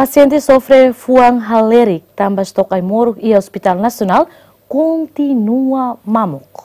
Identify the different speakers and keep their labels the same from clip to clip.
Speaker 1: Paciente sofre fuang halerik tambah toca moruk Moro Hospital Nasional, continua mamuk.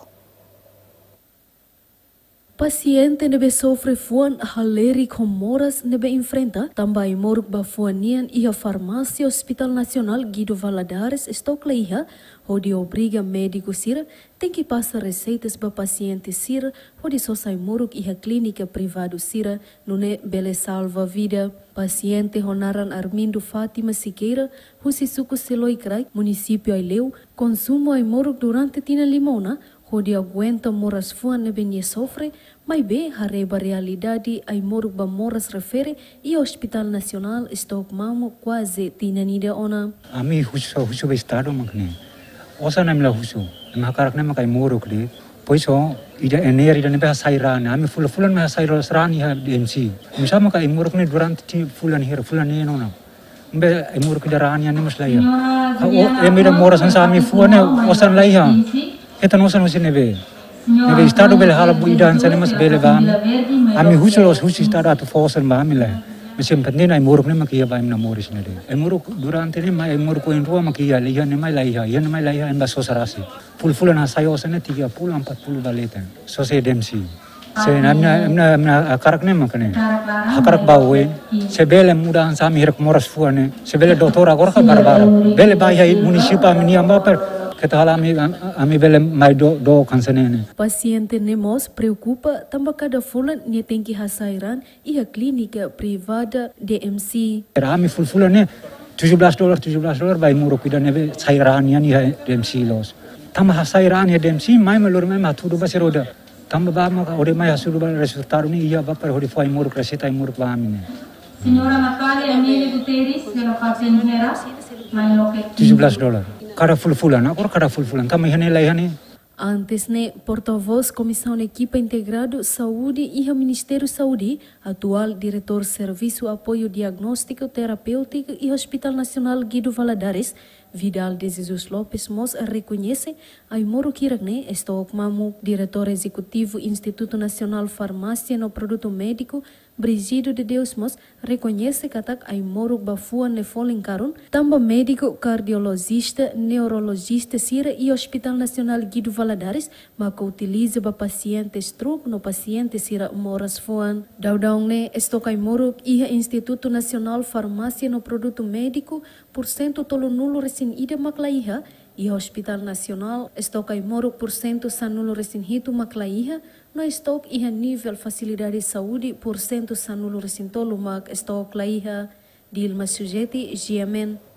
Speaker 1: Pasyente nebe sofre fuan haleri comoras nebe enfrenta também moruk ba fuanian a farmácia Hospital Nacional Guido Valadares Stokleiha, onde obriga médico sir tem que passar receitas para paciente sir, onde só sai moruk a clínica privado sir, nune bele salva vida. Paciente Ronaran Armindo Fátima Siqueira, Rusisuco Seloi Craig, município Aileu, consumo ai moruk durante tina limona, Hodia aguenta moras fuan benye sofre, mai be hareba realidade ai moruk ba moras refere i Hospital Nacional kwa Mamo tina nida ona.
Speaker 2: Ami husu husu be estado makne. Osa namla husu. Makarak nama kai moru li, Poiso ida dan be nebe sairana. Ami full fullan me sairana srani ha DMC. Misama kai moruk ne durant ti fullan hier fullan ne ona. Mbe ai moru kida rani ani maslaya. Ha o emira moras sami ne osan laiha это носа носи небе. Небе стадо беле bel halabu идан сане bele беле вам.
Speaker 1: Ами хусулос
Speaker 2: хуси стадо ату фосен вам иле. Mesem penting ai muruk ne makia baim na muris ne de. durante ne mai muruk en rua makia le yan mai lai ha, yan mai lai ha en baso sarasi. Pul pul na sayo sene tiga pul empat pul baleta. So se demsi. Se na emna amna akarak ne makane. Akarak bawe. Se bele muda ansami hirak moras fuane. Se bele dotora gorka iya. barbara. Bele bai munisipa mini amba per खतरा हमें हमें वेले माय दो दो कंसने
Speaker 1: Paciente NEMOS preocupa também cada fulan ne tem que hasairan e a privada
Speaker 2: DMC. Rami fulfulan ne 17 dolar 17 dolar bay muro kuidan ne sairan DMC los. Tam hasairan ya DMC mai melur mai matu do baseroda. Tam ba ma ore mai hasuru ba resultado ni ia ba per hori foi muro cresita muro ba amine. Signora
Speaker 1: Natale Emilia Guterres, se lo fa 17
Speaker 2: dolar. Carafulfulan, agora Carafulfulan, kami tá hane lai hane.
Speaker 1: Antes ne né, porta-voz Comissão Equipa Integrado Saúde e o Ministério Saúde, atual diretor Serviço Apoio Diagnóstico Terapêutico e Hospital Nacional Guido Valadares, Vidal de Jesus Lopes Mos reconhece Aimoro Kiragne, estou como diretor executivo Instituto Nacional Farmácia no Produto Médico, Brigido de Deus Mos reconhece que ataque Aimoro Bafua Nefolin Karun, também médico cardiologista, neurologista Sira e Hospital Nacional Guido Valadares, mas que utiliza para pacientes stroke no paciente Sira Moras Fuan. Daudaungne, estou Aimoro e Instituto Nacional Farmácia no Produto Médico, por cento tolo nulo recente sin ida maklaiha e Hospital Nasional stok em moro por cento sanulo recinhito maklaiha no stok e nivel nível facilidade de saúde por cento sanulo recintolo mac estoque laiha Dilma Sujeti, Giamen.